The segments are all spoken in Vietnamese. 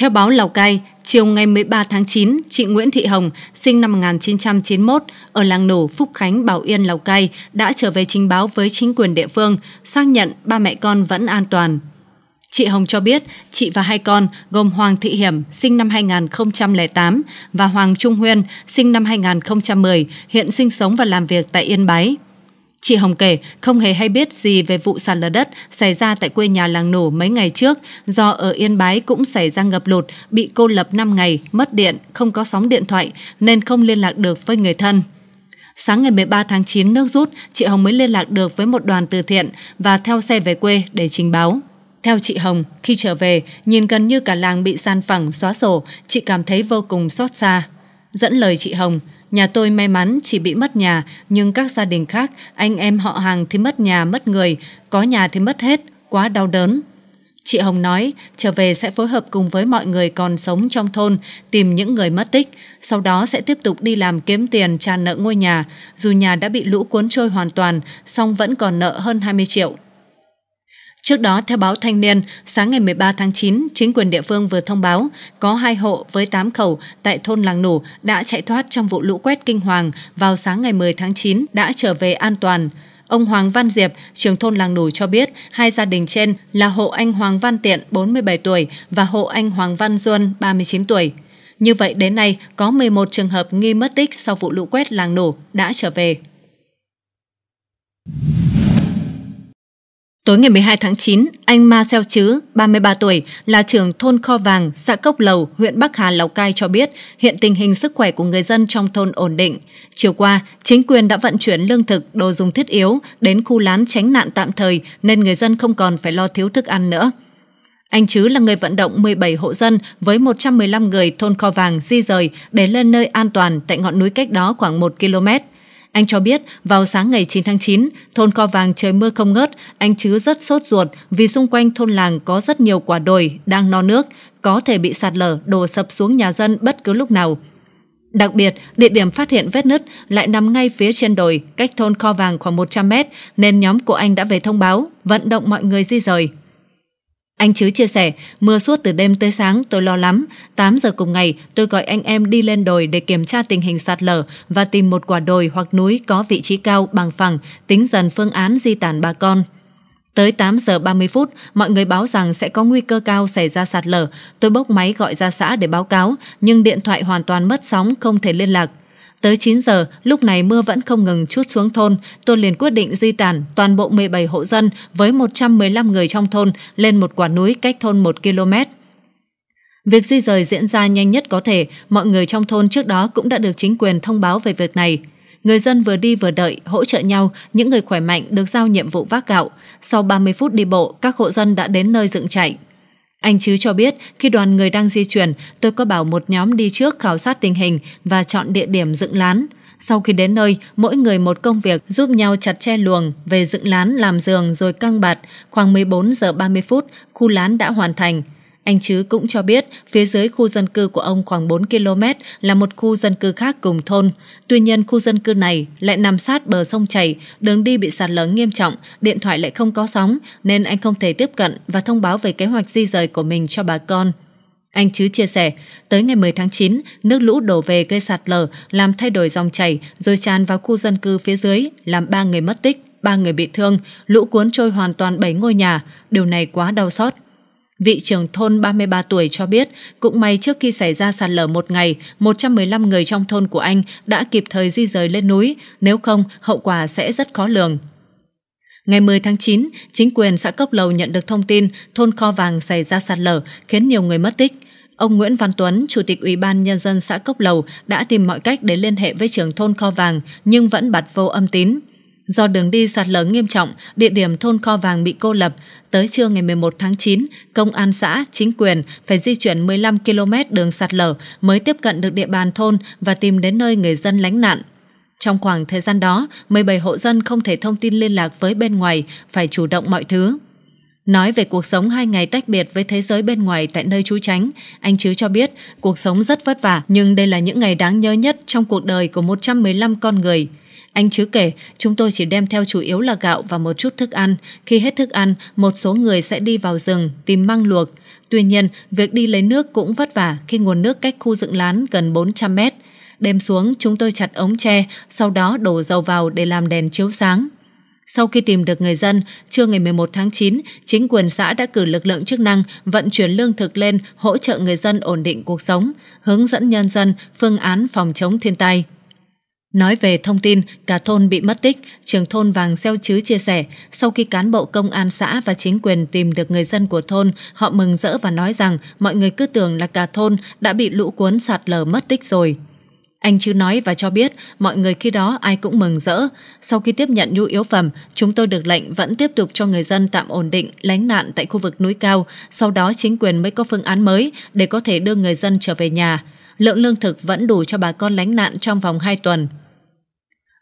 Theo báo Lào Cai, chiều ngày 13 tháng 9, chị Nguyễn Thị Hồng, sinh năm 1991, ở làng nổ Phúc Khánh, Bảo Yên, Lào Cai, đã trở về trình báo với chính quyền địa phương, xác nhận ba mẹ con vẫn an toàn. Chị Hồng cho biết, chị và hai con gồm Hoàng Thị Hiểm, sinh năm 2008 và Hoàng Trung Huyên, sinh năm 2010, hiện sinh sống và làm việc tại Yên Bái. Chị Hồng kể không hề hay biết gì về vụ sạt lở đất xảy ra tại quê nhà làng nổ mấy ngày trước do ở Yên Bái cũng xảy ra ngập lụt, bị cô lập 5 ngày, mất điện, không có sóng điện thoại nên không liên lạc được với người thân. Sáng ngày 13 tháng 9 nước rút, chị Hồng mới liên lạc được với một đoàn từ thiện và theo xe về quê để trình báo. Theo chị Hồng, khi trở về, nhìn gần như cả làng bị san phẳng, xóa sổ, chị cảm thấy vô cùng xót xa. Dẫn lời chị Hồng, Nhà tôi may mắn chỉ bị mất nhà, nhưng các gia đình khác, anh em họ hàng thì mất nhà, mất người, có nhà thì mất hết, quá đau đớn. Chị Hồng nói, trở về sẽ phối hợp cùng với mọi người còn sống trong thôn, tìm những người mất tích, sau đó sẽ tiếp tục đi làm kiếm tiền trả nợ ngôi nhà. Dù nhà đã bị lũ cuốn trôi hoàn toàn, song vẫn còn nợ hơn 20 triệu. Trước đó, theo báo Thanh niên, sáng ngày 13 tháng 9, chính quyền địa phương vừa thông báo có hai hộ với 8 khẩu tại thôn Làng Nổ đã chạy thoát trong vụ lũ quét kinh hoàng vào sáng ngày 10 tháng 9 đã trở về an toàn. Ông Hoàng Văn Diệp, trưởng thôn Làng Nổi cho biết hai gia đình trên là hộ anh Hoàng Văn Tiện 47 tuổi và hộ anh Hoàng Văn Duân 39 tuổi. Như vậy đến nay có 11 trường hợp nghi mất tích sau vụ lũ quét Làng Nổ đã trở về. Tối ngày 12 tháng 9, anh Ma Xeo Chứ, 33 tuổi, là trưởng thôn Kho Vàng, xã Cốc Lầu, huyện Bắc Hà, Lào Cai cho biết hiện tình hình sức khỏe của người dân trong thôn ổn định. Chiều qua, chính quyền đã vận chuyển lương thực, đồ dùng thiết yếu đến khu lán tránh nạn tạm thời nên người dân không còn phải lo thiếu thức ăn nữa. Anh Chứ là người vận động 17 hộ dân với 115 người thôn Kho Vàng di rời để lên nơi an toàn tại ngọn núi cách đó khoảng 1 km. Anh cho biết vào sáng ngày 9 tháng 9, thôn Co Vàng trời mưa không ngớt, anh Chứ rất sốt ruột vì xung quanh thôn làng có rất nhiều quả đồi đang no nước, có thể bị sạt lở đổ sập xuống nhà dân bất cứ lúc nào. Đặc biệt, địa điểm phát hiện vết nứt lại nằm ngay phía trên đồi, cách thôn kho vàng khoảng 100 mét, nên nhóm của anh đã về thông báo, vận động mọi người di rời. Anh Chứ chia sẻ, mưa suốt từ đêm tới sáng tôi lo lắm. 8 giờ cùng ngày, tôi gọi anh em đi lên đồi để kiểm tra tình hình sạt lở và tìm một quả đồi hoặc núi có vị trí cao bằng phẳng, tính dần phương án di tản bà con. Tới 8 giờ 30 phút, mọi người báo rằng sẽ có nguy cơ cao xảy ra sạt lở. Tôi bốc máy gọi ra xã để báo cáo, nhưng điện thoại hoàn toàn mất sóng, không thể liên lạc. Tới 9 giờ, lúc này mưa vẫn không ngừng chút xuống thôn, tôi liền quyết định di tản toàn bộ 17 hộ dân với 115 người trong thôn lên một quả núi cách thôn 1 km. Việc di rời diễn ra nhanh nhất có thể, mọi người trong thôn trước đó cũng đã được chính quyền thông báo về việc này. Người dân vừa đi vừa đợi, hỗ trợ nhau, những người khỏe mạnh được giao nhiệm vụ vác gạo. Sau 30 phút đi bộ, các hộ dân đã đến nơi dựng trại. Anh Chứ cho biết khi đoàn người đang di chuyển, tôi có bảo một nhóm đi trước khảo sát tình hình và chọn địa điểm dựng lán. Sau khi đến nơi, mỗi người một công việc giúp nhau chặt che luồng, về dựng lán làm giường rồi căng bạt. Khoảng 14 giờ 30 phút, khu lán đã hoàn thành. Anh Chứ cũng cho biết phía dưới khu dân cư của ông khoảng 4 km là một khu dân cư khác cùng thôn. Tuy nhiên khu dân cư này lại nằm sát bờ sông chảy, đường đi bị sạt lở nghiêm trọng, điện thoại lại không có sóng nên anh không thể tiếp cận và thông báo về kế hoạch di rời của mình cho bà con. Anh Chứ chia sẻ, tới ngày 10 tháng 9, nước lũ đổ về gây sạt lở, làm thay đổi dòng chảy, rồi tràn vào khu dân cư phía dưới, làm 3 người mất tích, 3 người bị thương, lũ cuốn trôi hoàn toàn 7 ngôi nhà. Điều này quá đau xót. Vị trưởng thôn 33 tuổi cho biết, cũng may trước khi xảy ra sạt lở một ngày, 115 người trong thôn của anh đã kịp thời di rời lên núi, nếu không hậu quả sẽ rất khó lường. Ngày 10 tháng 9, chính quyền xã Cốc Lầu nhận được thông tin thôn kho vàng xảy ra sạt lở khiến nhiều người mất tích. Ông Nguyễn Văn Tuấn, Chủ tịch Ủy ban Nhân dân xã Cốc Lầu đã tìm mọi cách để liên hệ với trưởng thôn kho vàng nhưng vẫn bật vô âm tín. Do đường đi sạt lở nghiêm trọng, địa điểm thôn kho vàng bị cô lập. Tới trưa ngày 11 tháng 9, công an xã, chính quyền phải di chuyển 15 km đường sạt lở mới tiếp cận được địa bàn thôn và tìm đến nơi người dân lánh nạn. Trong khoảng thời gian đó, 17 hộ dân không thể thông tin liên lạc với bên ngoài, phải chủ động mọi thứ. Nói về cuộc sống hai ngày tách biệt với thế giới bên ngoài tại nơi trú tránh, anh Chứ cho biết cuộc sống rất vất vả nhưng đây là những ngày đáng nhớ nhất trong cuộc đời của 115 con người – anh chứ kể, chúng tôi chỉ đem theo chủ yếu là gạo và một chút thức ăn. Khi hết thức ăn, một số người sẽ đi vào rừng, tìm măng luộc. Tuy nhiên, việc đi lấy nước cũng vất vả khi nguồn nước cách khu dựng lán gần 400 mét. Đêm xuống, chúng tôi chặt ống tre, sau đó đổ dầu vào để làm đèn chiếu sáng. Sau khi tìm được người dân, trưa ngày 11 tháng 9, chính quyền xã đã cử lực lượng chức năng vận chuyển lương thực lên hỗ trợ người dân ổn định cuộc sống, hướng dẫn nhân dân phương án phòng chống thiên tai. Nói về thông tin cả thôn bị mất tích, trưởng thôn Vàng Xeo Chứ chia sẻ, sau khi cán bộ công an xã và chính quyền tìm được người dân của thôn, họ mừng rỡ và nói rằng mọi người cứ tưởng là cả thôn đã bị lũ cuốn sạt lở mất tích rồi. Anh Chứ nói và cho biết mọi người khi đó ai cũng mừng rỡ. Sau khi tiếp nhận nhu yếu phẩm, chúng tôi được lệnh vẫn tiếp tục cho người dân tạm ổn định, lánh nạn tại khu vực núi cao. Sau đó chính quyền mới có phương án mới để có thể đưa người dân trở về nhà. Lượng lương thực vẫn đủ cho bà con lánh nạn trong vòng 2 tuần.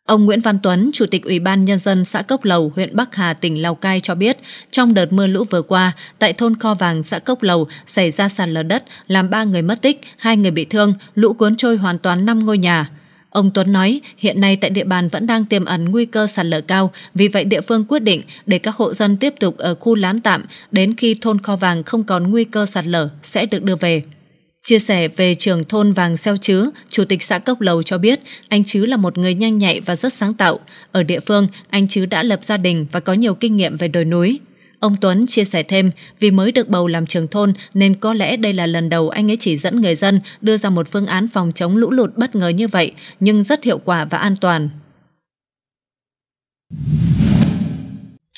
Ông Nguyễn Văn Tuấn, Chủ tịch Ủy ban Nhân dân xã Cốc Lầu, huyện Bắc Hà, tỉnh Lào Cai cho biết, trong đợt mưa lũ vừa qua, tại thôn Kho Vàng, xã Cốc Lầu xảy ra sạt lở đất, làm 3 người mất tích, 2 người bị thương, lũ cuốn trôi hoàn toàn 5 ngôi nhà. Ông Tuấn nói, hiện nay tại địa bàn vẫn đang tiềm ẩn nguy cơ sạt lở cao, vì vậy địa phương quyết định để các hộ dân tiếp tục ở khu lán tạm đến khi thôn kho vàng không còn nguy cơ sạt lở sẽ được đưa về. Chia sẻ về trường thôn Vàng Xeo Chứ, Chủ tịch xã Cốc Lầu cho biết anh Chứ là một người nhanh nhạy và rất sáng tạo. Ở địa phương, anh Chứ đã lập gia đình và có nhiều kinh nghiệm về đồi núi. Ông Tuấn chia sẻ thêm, vì mới được bầu làm trưởng thôn nên có lẽ đây là lần đầu anh ấy chỉ dẫn người dân đưa ra một phương án phòng chống lũ lụt bất ngờ như vậy, nhưng rất hiệu quả và an toàn.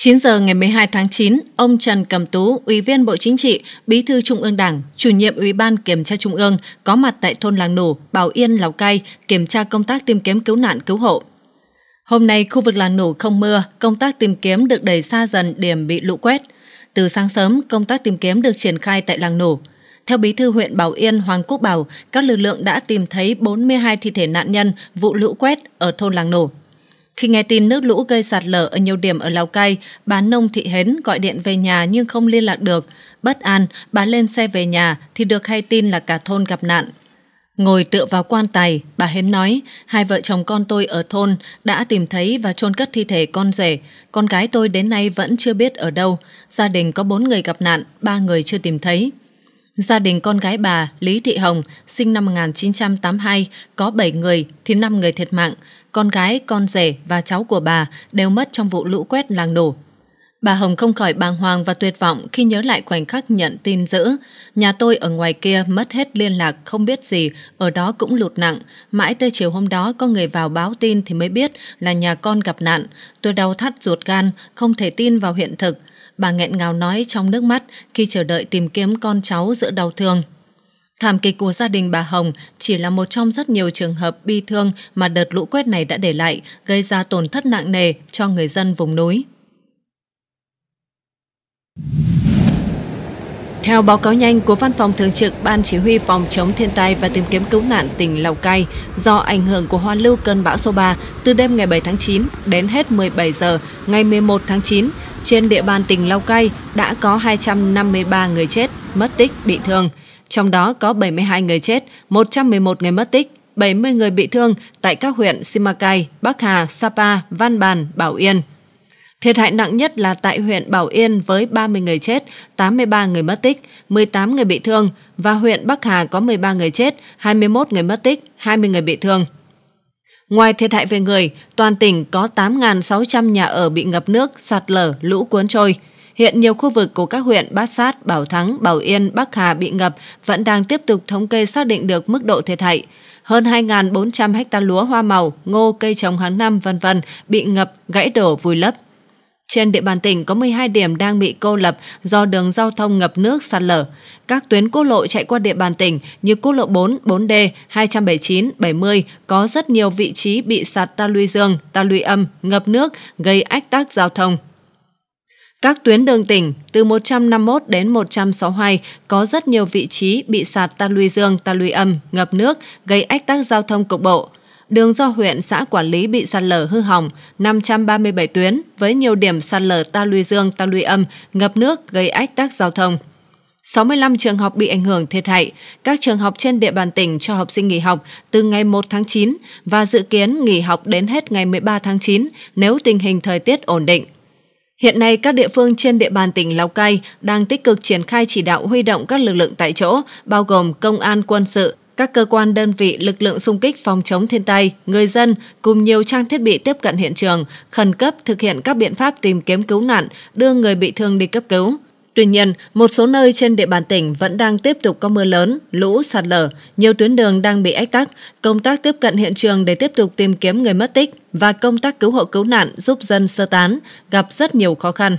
9 giờ ngày 12 tháng 9, ông Trần Cẩm Tú, Ủy viên Bộ Chính trị, Bí thư Trung ương Đảng, chủ nhiệm Ủy ban Kiểm tra Trung ương có mặt tại thôn Làng Nổ, Bảo Yên, Lào Cai kiểm tra công tác tìm kiếm cứu nạn cứu hộ. Hôm nay khu vực Làng Nổ không mưa, công tác tìm kiếm được đẩy xa dần điểm bị lũ quét. Từ sáng sớm, công tác tìm kiếm được triển khai tại Làng Nổ. Theo Bí thư huyện Bảo Yên Hoàng Quốc Bảo, các lực lượng đã tìm thấy 42 thi thể nạn nhân vụ lũ quét ở thôn Làng Nổ. Khi nghe tin nước lũ gây sạt lở ở nhiều điểm ở Lào Cai, bà Nông Thị Hến gọi điện về nhà nhưng không liên lạc được. Bất an, bà lên xe về nhà thì được hay tin là cả thôn gặp nạn. Ngồi tựa vào quan tài, bà Hến nói, hai vợ chồng con tôi ở thôn đã tìm thấy và chôn cất thi thể con rể. Con gái tôi đến nay vẫn chưa biết ở đâu. Gia đình có bốn người gặp nạn, ba người chưa tìm thấy. Gia đình con gái bà Lý Thị Hồng, sinh năm 1982, có 7 người thì 5 người thiệt mạng, con gái, con rể và cháu của bà đều mất trong vụ lũ quét làng đổ. Bà Hồng không khỏi bàng hoàng và tuyệt vọng khi nhớ lại khoảnh khắc nhận tin dữ. Nhà tôi ở ngoài kia mất hết liên lạc, không biết gì, ở đó cũng lụt nặng. Mãi tới chiều hôm đó có người vào báo tin thì mới biết là nhà con gặp nạn. Tôi đau thắt ruột gan, không thể tin vào hiện thực. Bà nghẹn ngào nói trong nước mắt khi chờ đợi tìm kiếm con cháu giữa đau thương. Thảm kịch của gia đình bà Hồng chỉ là một trong rất nhiều trường hợp bi thương mà đợt lũ quét này đã để lại, gây ra tổn thất nặng nề cho người dân vùng núi. Theo báo cáo nhanh của Văn phòng Thường trực Ban Chỉ huy Phòng chống thiên tai và tìm kiếm cứu nạn tỉnh Lào Cai, do ảnh hưởng của hoàn lưu cơn bão số 3, từ đêm ngày 7 tháng 9 đến hết 17 giờ ngày 11 tháng 9, trên địa bàn tỉnh Lào Cai đã có 253 người chết, mất tích, bị thương trong đó có 72 người chết, 111 người mất tích, 70 người bị thương tại các huyện Simacai, Bắc Hà, Sapa, Văn Bàn, Bảo Yên. Thiệt hại nặng nhất là tại huyện Bảo Yên với 30 người chết, 83 người mất tích, 18 người bị thương và huyện Bắc Hà có 13 người chết, 21 người mất tích, 20 người bị thương. Ngoài thiệt hại về người, toàn tỉnh có 8.600 nhà ở bị ngập nước, sạt lở, lũ cuốn trôi – Hiện nhiều khu vực của các huyện Bát Sát, Bảo Thắng, Bảo Yên, Bắc Hà bị ngập vẫn đang tiếp tục thống kê xác định được mức độ thiệt hại. Hơn 2.400 ha lúa hoa màu, ngô, cây trồng hàng năm v.v. bị ngập, gãy đổ, vùi lấp. Trên địa bàn tỉnh có 12 điểm đang bị cô lập do đường giao thông ngập nước sạt lở. Các tuyến quốc lộ chạy qua địa bàn tỉnh như quốc lộ 4, 4D, 279, 70 có rất nhiều vị trí bị sạt ta luy dương, ta luy âm, ngập nước, gây ách tắc giao thông. Các tuyến đường tỉnh từ 151 đến 162 có rất nhiều vị trí bị sạt ta luy dương, ta luy âm, ngập nước, gây ách tắc giao thông cục bộ. Đường do huyện xã quản lý bị sạt lở hư hỏng 537 tuyến với nhiều điểm sạt lở ta luy dương, ta luy âm, ngập nước gây ách tắc giao thông. 65 trường học bị ảnh hưởng thiệt hại. Các trường học trên địa bàn tỉnh cho học sinh nghỉ học từ ngày 1 tháng 9 và dự kiến nghỉ học đến hết ngày 13 tháng 9 nếu tình hình thời tiết ổn định. Hiện nay, các địa phương trên địa bàn tỉnh Lào Cai đang tích cực triển khai chỉ đạo huy động các lực lượng tại chỗ, bao gồm công an quân sự, các cơ quan đơn vị lực lượng xung kích phòng chống thiên tai, người dân cùng nhiều trang thiết bị tiếp cận hiện trường, khẩn cấp thực hiện các biện pháp tìm kiếm cứu nạn, đưa người bị thương đi cấp cứu. Tuy nhiên, một số nơi trên địa bàn tỉnh vẫn đang tiếp tục có mưa lớn, lũ, sạt lở, nhiều tuyến đường đang bị ách tắc. Công tác tiếp cận hiện trường để tiếp tục tìm kiếm người mất tích và công tác cứu hộ cứu nạn giúp dân sơ tán gặp rất nhiều khó khăn.